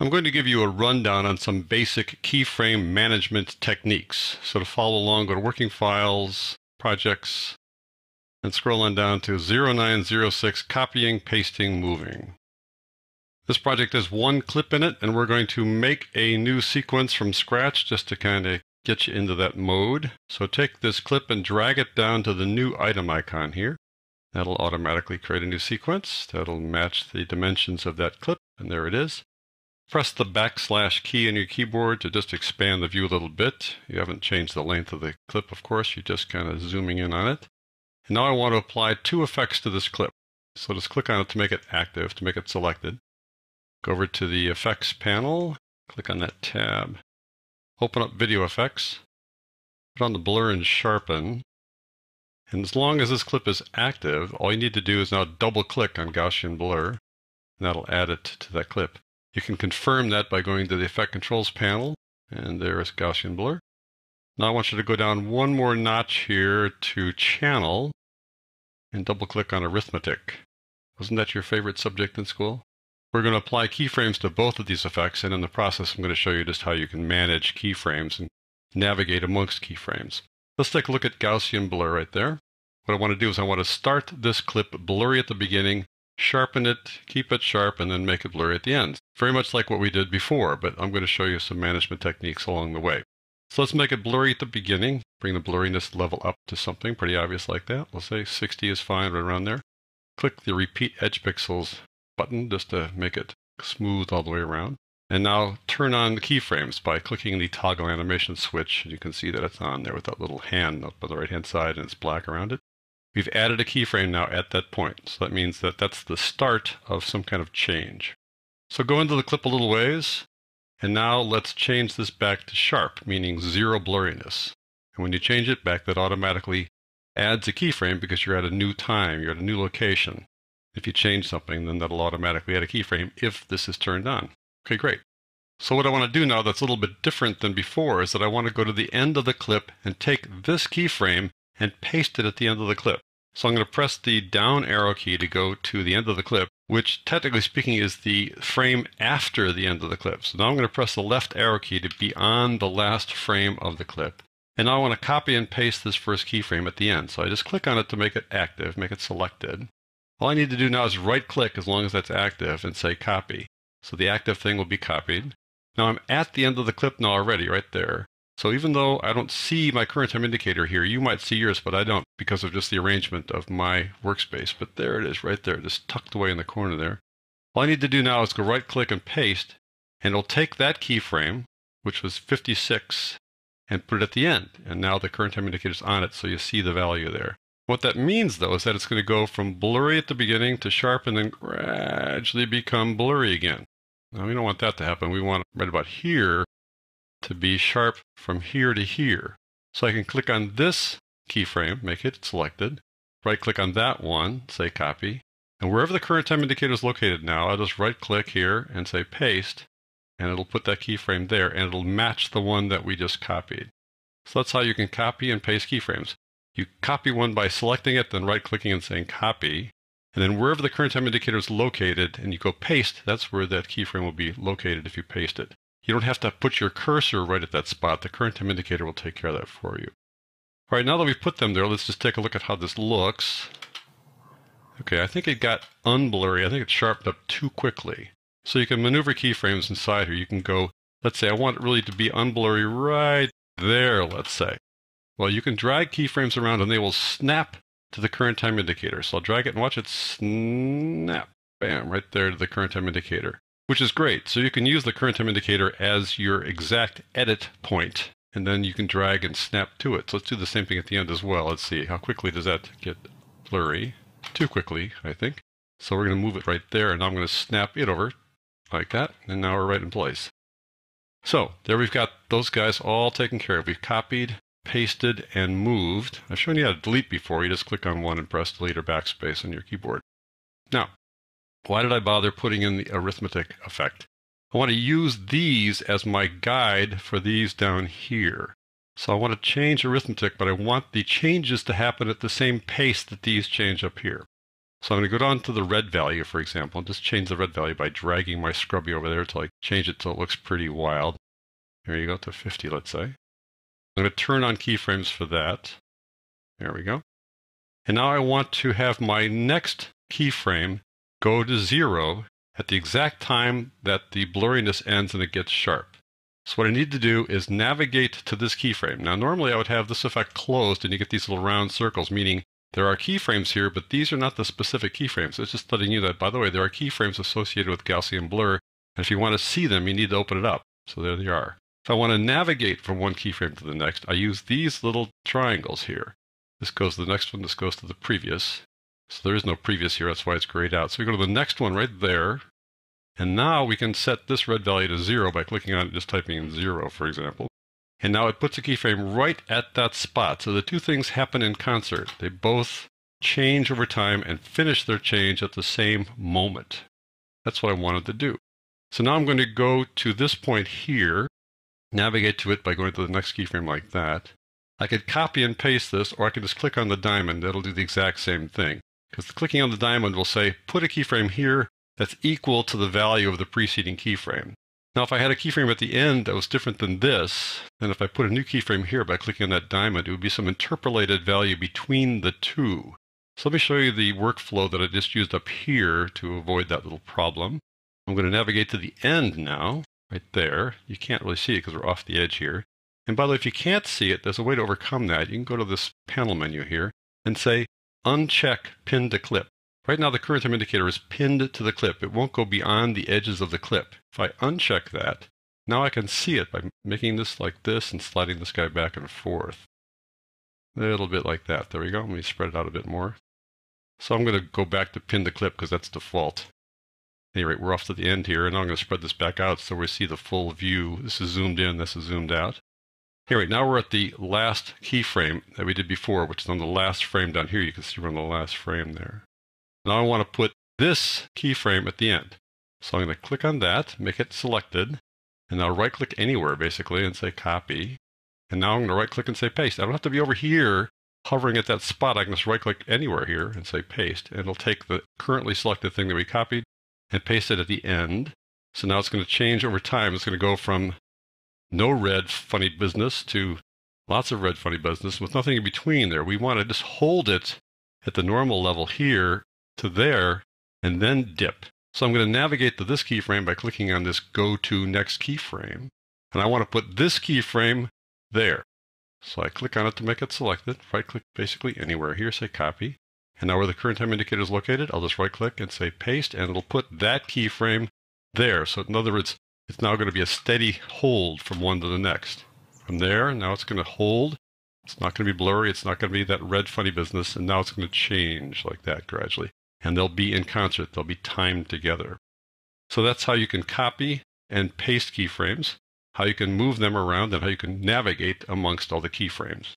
I'm going to give you a rundown on some basic keyframe management techniques. So to follow along, go to Working Files, Projects, and scroll on down to 0906 Copying, Pasting, Moving. This project has one clip in it, and we're going to make a new sequence from scratch just to kind of get you into that mode. So take this clip and drag it down to the new item icon here. That'll automatically create a new sequence. That'll match the dimensions of that clip, and there it is. Press the backslash key on your keyboard to just expand the view a little bit. You haven't changed the length of the clip, of course. You're just kind of zooming in on it. And now I want to apply two effects to this clip. So just click on it to make it active, to make it selected. Go over to the Effects panel, click on that tab. Open up Video Effects. Put on the Blur and Sharpen. And as long as this clip is active, all you need to do is now double click on Gaussian Blur, and that'll add it to that clip. You can confirm that by going to the Effect Controls panel, and there is Gaussian blur. Now I want you to go down one more notch here to Channel, and double-click on Arithmetic. Wasn't that your favorite subject in school? We're going to apply keyframes to both of these effects, and in the process I'm going to show you just how you can manage keyframes and navigate amongst keyframes. Let's take a look at Gaussian blur right there. What I want to do is I want to start this clip blurry at the beginning sharpen it, keep it sharp, and then make it blurry at the ends. Very much like what we did before, but I'm going to show you some management techniques along the way. So let's make it blurry at the beginning, bring the blurriness level up to something pretty obvious like that. Let's say 60 is fine right around there. Click the Repeat Edge Pixels button just to make it smooth all the way around. And now turn on the keyframes by clicking the toggle animation switch. You can see that it's on there with that little hand up on the right hand side and it's black around it. We've added a keyframe now at that point. So that means that that's the start of some kind of change. So go into the clip a little ways. And now let's change this back to sharp, meaning zero blurriness. And when you change it back, that automatically adds a keyframe because you're at a new time, you're at a new location. If you change something, then that'll automatically add a keyframe if this is turned on. Okay, great. So what I want to do now that's a little bit different than before is that I want to go to the end of the clip and take this keyframe and paste it at the end of the clip. So I'm going to press the down arrow key to go to the end of the clip, which technically speaking is the frame after the end of the clip. So now I'm going to press the left arrow key to be on the last frame of the clip. And now I want to copy and paste this first keyframe at the end. So I just click on it to make it active, make it selected. All I need to do now is right click as long as that's active and say copy. So the active thing will be copied. Now I'm at the end of the clip now already, right there. So even though I don't see my current time indicator here, you might see yours, but I don't because of just the arrangement of my workspace. But there it is right there, just tucked away in the corner there. All I need to do now is go right click and paste, and it'll take that keyframe, which was 56, and put it at the end. And now the current time indicator is on it, so you see the value there. What that means, though, is that it's going to go from blurry at the beginning to sharp and then gradually become blurry again. Now, we don't want that to happen. We want it right about here to be sharp from here to here. So I can click on this keyframe, make it selected, right click on that one, say copy, and wherever the current time indicator is located now, I'll just right click here and say paste, and it'll put that keyframe there, and it'll match the one that we just copied. So that's how you can copy and paste keyframes. You copy one by selecting it, then right clicking and saying copy, and then wherever the current time indicator is located and you go paste, that's where that keyframe will be located if you paste it. You don't have to put your cursor right at that spot. The current time indicator will take care of that for you. All right, now that we've put them there, let's just take a look at how this looks. Okay, I think it got unblurry. I think it sharpened up too quickly. So you can maneuver keyframes inside here. You can go, let's say I want it really to be unblurry right there, let's say. Well, you can drag keyframes around and they will snap to the current time indicator. So I'll drag it and watch it snap, bam, right there to the current time indicator which is great. So you can use the current time indicator as your exact edit point, and then you can drag and snap to it. So let's do the same thing at the end as well. Let's see, how quickly does that get blurry? Too quickly, I think. So we're going to move it right there, and I'm going to snap it over like that, and now we're right in place. So there we've got those guys all taken care of. We've copied, pasted, and moved. I've shown you how to delete before. You just click on one and press delete or backspace on your keyboard. Now, why did I bother putting in the arithmetic effect? I want to use these as my guide for these down here. So I want to change arithmetic, but I want the changes to happen at the same pace that these change up here. So I'm going to go down to the red value, for example, and just change the red value by dragging my scrubby over there until I change it till it looks pretty wild. There you go, to 50, let's say. I'm going to turn on keyframes for that. There we go. And now I want to have my next keyframe go to zero at the exact time that the blurriness ends and it gets sharp. So what I need to do is navigate to this keyframe. Now normally I would have this effect closed and you get these little round circles, meaning there are keyframes here, but these are not the specific keyframes. It's just letting you know that, by the way, there are keyframes associated with Gaussian blur, and if you want to see them, you need to open it up. So there they are. If I want to navigate from one keyframe to the next, I use these little triangles here. This goes to the next one, this goes to the previous. So there is no previous here. That's why it's grayed out. So we go to the next one right there. And now we can set this red value to zero by clicking on it, just typing in zero, for example. And now it puts a keyframe right at that spot. So the two things happen in concert. They both change over time and finish their change at the same moment. That's what I wanted to do. So now I'm going to go to this point here, navigate to it by going to the next keyframe like that. I could copy and paste this, or I could just click on the diamond. That'll do the exact same thing. Because clicking on the diamond will say, put a keyframe here that's equal to the value of the preceding keyframe. Now, if I had a keyframe at the end that was different than this, then if I put a new keyframe here by clicking on that diamond, it would be some interpolated value between the two. So let me show you the workflow that I just used up here to avoid that little problem. I'm going to navigate to the end now, right there. You can't really see it because we're off the edge here. And by the way, if you can't see it, there's a way to overcome that. You can go to this panel menu here and say, uncheck pin to clip. Right now the current time indicator is pinned to the clip. It won't go beyond the edges of the clip. If I uncheck that, now I can see it by making this like this and sliding this guy back and forth. A little bit like that. There we go. Let me spread it out a bit more. So I'm going to go back to pin the clip because that's default. At any rate, we're off to the end here, and I'm going to spread this back out so we see the full view. This is zoomed in, this is zoomed out. Anyway, now we're at the last keyframe that we did before, which is on the last frame down here. You can see we're on the last frame there. Now I want to put this keyframe at the end. So I'm going to click on that, make it selected, and now right click anywhere basically and say copy. And now I'm going to right click and say paste. I don't have to be over here hovering at that spot. I can just right click anywhere here and say paste. And it'll take the currently selected thing that we copied and paste it at the end. So now it's going to change over time. It's going to go from no red funny business to lots of red funny business with nothing in between there. We want to just hold it at the normal level here to there and then dip. So I'm going to navigate to this keyframe by clicking on this go to next keyframe. And I want to put this keyframe there. So I click on it to make it selected, right click basically anywhere here, say copy. And now where the current time indicator is located, I'll just right click and say paste, and it'll put that keyframe there. So in other words, it's now going to be a steady hold from one to the next. From there, now it's going to hold. It's not going to be blurry. It's not going to be that red funny business. And now it's going to change like that gradually. And they'll be in concert. They'll be timed together. So that's how you can copy and paste keyframes, how you can move them around, and how you can navigate amongst all the keyframes.